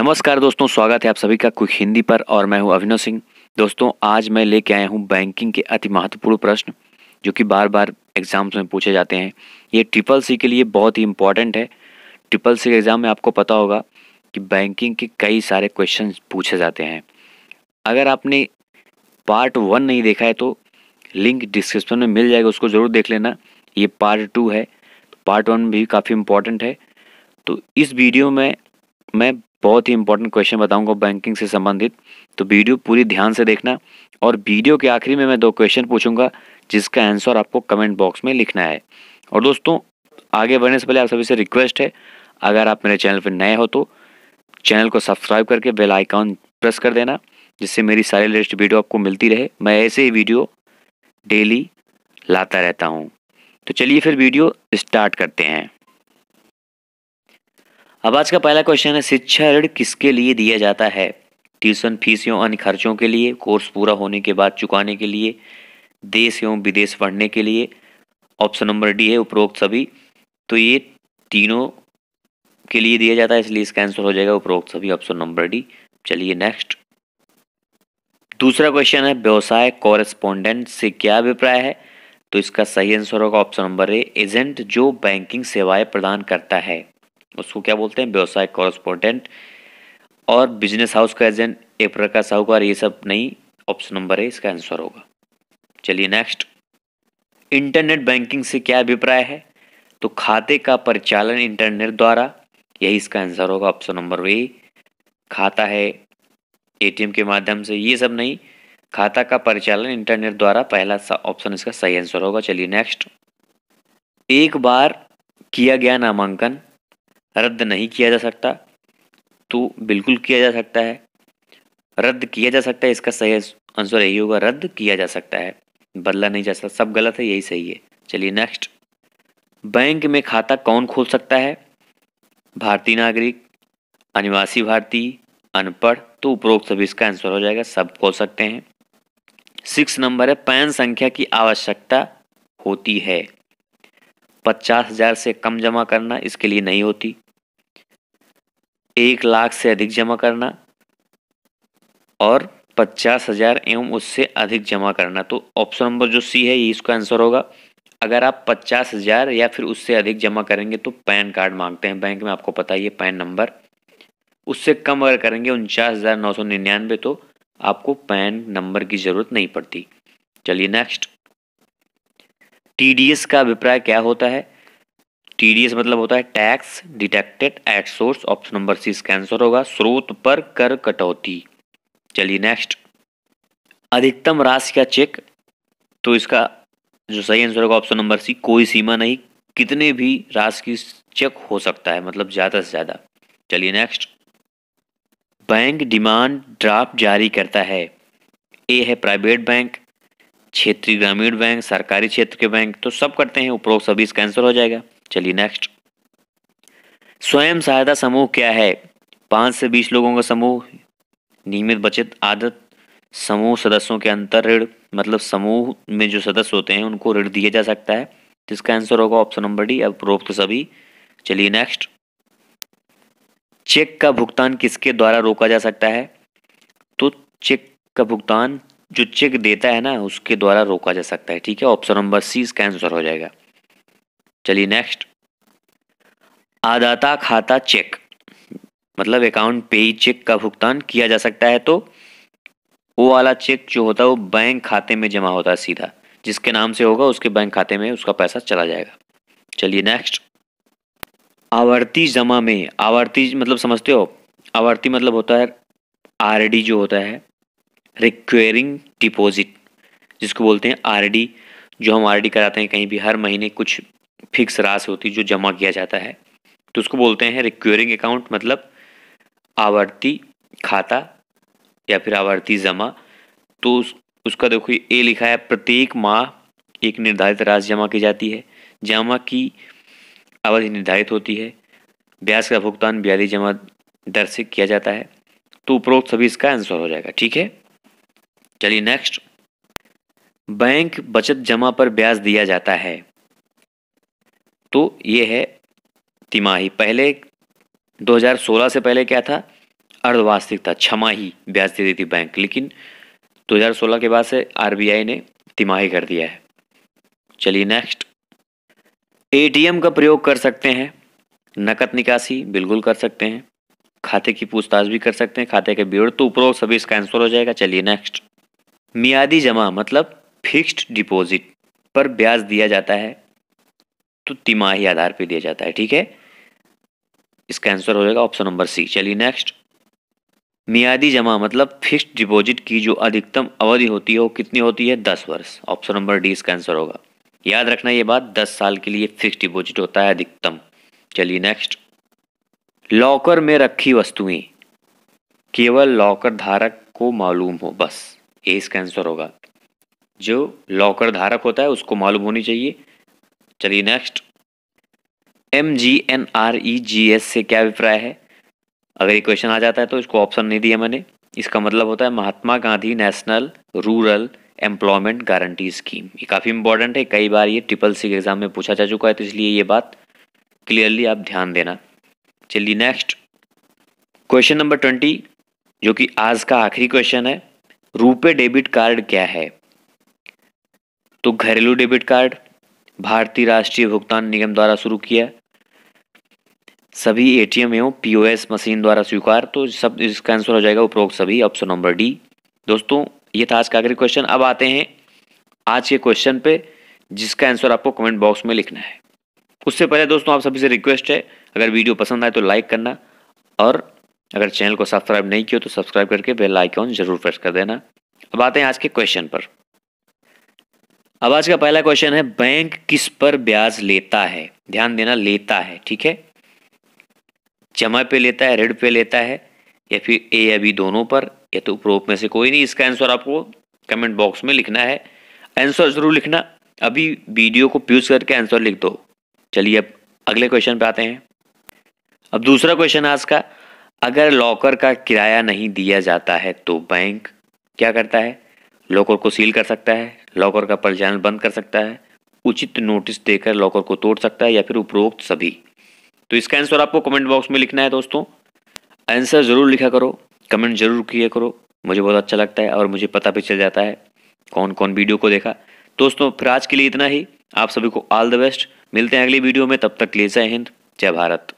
नमस्कार दोस्तों स्वागत है आप सभी का क्विक हिंदी पर और मैं हूं अभिनव सिंह दोस्तों आज मैं लेके आया हूं बैंकिंग के अति महत्वपूर्ण प्रश्न जो कि बार बार एग्जाम्स में पूछे जाते हैं ये ट्रिपल सी के लिए बहुत ही इंपॉर्टेंट है ट्रिपल सी के एग्ज़ाम में आपको पता होगा कि बैंकिंग के कई सारे क्वेश्चन पूछे जाते हैं अगर आपने पार्ट वन नहीं देखा है तो लिंक डिस्क्रिप्शन में मिल जाएगा उसको ज़रूर देख लेना ये पार्ट टू है पार्ट तो वन भी काफ़ी इम्पोर्टेंट है तो इस वीडियो में मैं बहुत ही इंपॉर्टेंट क्वेश्चन बताऊंगा बैंकिंग से संबंधित तो वीडियो पूरी ध्यान से देखना और वीडियो के आखिरी में मैं दो क्वेश्चन पूछूंगा जिसका आंसर आपको कमेंट बॉक्स में लिखना है और दोस्तों आगे बढ़ने से पहले आप सभी से रिक्वेस्ट है अगर आप मेरे चैनल पर नए हो तो चैनल को सब्सक्राइब करके बेल आइकॉन प्रेस कर देना जिससे मेरी सारी लेटेस्ट वीडियो आपको मिलती रहे मैं ऐसे ही वीडियो डेली लाता रहता हूँ तो चलिए फिर वीडियो स्टार्ट करते हैं अब आज का पहला क्वेश्चन है शिक्षा ऋण किसके लिए दिया जाता है ट्यूशन फीस एवं अन्य खर्चों के लिए कोर्स पूरा होने के बाद चुकाने के लिए देश एवं विदेश पढ़ने के लिए ऑप्शन नंबर डी है उपरोक्त सभी तो ये तीनों के लिए दिया जाता है इसलिए इसका आंसर हो जाएगा उपरोक्त सभी ऑप्शन नंबर डी चलिए नेक्स्ट दूसरा क्वेश्चन है व्यवसाय कॉरेस्पॉन्डेंट से क्या अभिप्राय है तो इसका सही आंसर होगा ऑप्शन नंबर ए एजेंट जो बैंकिंग सेवाएं प्रदान करता है उसको क्या बोलते हैं व्यवसाय कॉरेस्पोंडेंट और बिजनेस हाउस का एजेंट एक प्रकार साहूकार ये सब नहीं ऑप्शन नंबर है इसका आंसर होगा चलिए नेक्स्ट इंटरनेट बैंकिंग से क्या अभिप्राय है तो खाते का परिचालन इंटरनेट द्वारा यही इसका आंसर होगा ऑप्शन नंबर वे खाता है एटीएम के माध्यम से ये सब नहीं खाता का परिचालन इंटरनेट द्वारा पहला ऑप्शन इसका सही आंसर होगा चलिए नेक्स्ट एक बार किया गया नामांकन रद्द नहीं किया जा सकता तो बिल्कुल किया जा सकता है रद्द किया जा सकता है इसका सही आंसर यही होगा रद्द किया जा सकता है बदला नहीं जा सकता सब गलत है यही सही है चलिए नेक्स्ट बैंक में खाता कौन खोल सकता है भारतीय नागरिक अनिवासी भारतीय अनपढ़ तो उपरोक्त सभी इसका आंसर हो जाएगा सब खोल सकते हैं सिक्स नंबर है पैन संख्या की आवश्यकता होती है पचास हजार से कम जमा करना इसके लिए नहीं होती एक लाख से अधिक जमा करना और पचास हजार एवं उससे अधिक जमा करना तो ऑप्शन नंबर जो सी है ये इसका आंसर होगा अगर आप पचास हजार या फिर उससे अधिक जमा करेंगे तो पैन कार्ड मांगते हैं बैंक में आपको पता ही है पैन नंबर उससे कम अगर करेंगे उनचास हज़ार नौ सौ निन्यानवे तो आपको पैन नंबर की ज़रूरत नहीं पड़ती चलिए नेक्स्ट टीडीएस का अभिप्राय क्या होता है टीडीएस मतलब होता है tax detected at source option number C इसका आंसर होगा स्रोत पर कर कटौती चलिए नेक्स्ट अधिकतम राशि का चेक तो इसका जो सही आंसर होगा ऑप्शन नंबर सी कोई सीमा नहीं कितने भी राशि की चेक हो सकता है मतलब ज़्यादा से ज़्यादा चलिए नेक्स्ट बैंक डिमांड ड्राफ्ट जारी करता है ए है प्राइवेट बैंक क्षेत्रीय ग्रामीण बैंक सरकारी क्षेत्र के बैंक तो सब करते हैं उपरोक्त सभी इसका आंसर हो जाएगा चलिए नेक्स्ट स्वयं सहायता समूह क्या है पांच से बीस लोगों का समूह नियमित बचत आदत समूह सदस्यों के अंतर ऋण मतलब समूह में जो सदस्य होते हैं उनको ऋण दिया जा सकता है जिसका आंसर होगा ऑप्शन नंबर डी उपरोक्त सभी चलिए नेक्स्ट चेक का भुगतान किसके द्वारा रोका जा सकता है तो चेक का भुगतान जो चेक देता है ना उसके द्वारा रोका जा सकता है ठीक है ऑप्शन नंबर सी इसका आंसर हो जाएगा चलिए नेक्स्ट आदाता खाता चेक मतलब अकाउंट पे चेक का भुगतान किया जा सकता है तो वो वाला चेक जो होता है वो बैंक खाते में जमा होता है सीधा जिसके नाम से होगा उसके बैंक खाते में उसका पैसा चला जाएगा चलिए नेक्स्ट आवर्ती जमा में आवर्ती मतलब समझते हो आवर्ती मतलब होता है आरडी जो होता है रिक्वेयरिंग डिपॉजिट जिसको बोलते हैं आरडी जो हम आरडी कराते हैं कहीं भी हर महीने कुछ फिक्स राशि होती है जो जमा किया जाता है तो उसको बोलते हैं रिक्वेयरिंग अकाउंट मतलब आवर्ती खाता या फिर आवर्ती जमा तो उस, उसका देखो ए लिखा है प्रत्येक माह एक निर्धारित राशि जमा की जाती है जमा की अवधि निर्धारित होती है ब्याज का भुगतान ब्याजी जमा दर से किया जाता है तो उपरोक्त सभी इसका आंसर हो जाएगा ठीक है चलिए नेक्स्ट बैंक बचत जमा पर ब्याज दिया जाता है तो ये है तिमाही पहले 2016 से पहले क्या था अर्धवार्षिक था छमाही ब्याज देती थी बैंक लेकिन 2016 के बाद से आरबीआई ने तिमाही कर दिया है चलिए नेक्स्ट एटीएम का प्रयोग कर सकते हैं नकद निकासी बिल्कुल कर सकते हैं खाते की पूछताछ भी कर सकते हैं खाते के ब्यौरे तो उपरोक्त सभी इसका आंसर हो जाएगा चलिए नेक्स्ट मियादी जमा मतलब फिक्स्ड डिपॉजिट पर ब्याज दिया जाता है तो तिमाही आधार पर दिया जाता है ठीक है इसका आंसर हो जाएगा ऑप्शन नंबर सी चलिए नेक्स्ट मियादी जमा मतलब फिक्स्ड डिपॉजिट की जो अधिकतम अवधि होती है वो कितनी होती है दस वर्ष ऑप्शन नंबर डी इसका आंसर होगा याद रखना ये बात दस साल के लिए फिक्स्ड डिपॉजिट होता है अधिकतम चलिए नेक्स्ट लॉकर में रखी वस्तुएं केवल लॉकर धारक को मालूम हो बस ए इसका आंसर होगा जो लॉकर धारक होता है उसको मालूम होनी चाहिए चलिए next M G N R E G S से क्या अभिप्राय है अगर ये क्वेश्चन आ जाता है तो इसको ऑप्शन नहीं दिया मैंने इसका मतलब होता है Mahatma Gandhi national rural employment guarantee scheme ये काफ़ी इंपॉर्टेंट है कई बार ये ट्रिपल सी के एग्जाम में पूछा जा चुका है तो इसलिए ये बात क्लियरली आप ध्यान देना चलिए नेक्स्ट क्वेश्चन नंबर ट्वेंटी जो कि आज का आखिरी क्वेश्चन है रुपए डेबिट कार्ड क्या है तो घरेलू डेबिट कार्ड भारतीय राष्ट्रीय भुगतान निगम द्वारा शुरू किया सभी एटीएम एवं पीओएस मशीन द्वारा स्वीकार तो सब इसका आंसर हो जाएगा उपरोक्त सभी ऑप्शन नंबर डी दोस्तों ये था आज का आखिरी क्वेश्चन अब आते हैं आज के क्वेश्चन पे जिसका आंसर आपको कमेंट बॉक्स में लिखना है उससे पहले दोस्तों आप सभी से रिक्वेस्ट है अगर वीडियो पसंद आए तो लाइक करना और अगर चैनल को सब्सक्राइब नहीं किया तो सब्सक्राइब करके बेल आइकॉन जरूर प्रेस कर देना अब आते हैं आज के क्वेश्चन पर अब आज का पहला क्वेश्चन है बैंक किस पर ब्याज लेता है ध्यान देना लेता है ठीक है जमा पे लेता है ऋण पे लेता है या फिर ए या बी दोनों पर या तो उपरोप में से कोई नहीं इसका आंसर आपको कमेंट बॉक्स में लिखना है आंसर जरूर लिखना अभी वीडियो को प्यूज करके आंसर लिख दो चलिए अब अगले क्वेश्चन पे आते हैं अब दूसरा क्वेश्चन आज का अगर लॉकर का किराया नहीं दिया जाता है तो बैंक क्या करता है लॉकर को सील कर सकता है लॉकर का परिचालन बंद कर सकता है उचित नोटिस देकर लॉकर को तोड़ सकता है या फिर उपरोक्त सभी तो इसका आंसर आपको कमेंट बॉक्स में लिखना है दोस्तों आंसर ज़रूर लिखा करो कमेंट जरूर किया करो मुझे बहुत अच्छा लगता है और मुझे पता भी चल जाता है कौन कौन वीडियो को देखा दोस्तों फिर आज के लिए इतना ही आप सभी को ऑल द बेस्ट मिलते हैं अगली वीडियो में तब तक ले जय हिंद जय भारत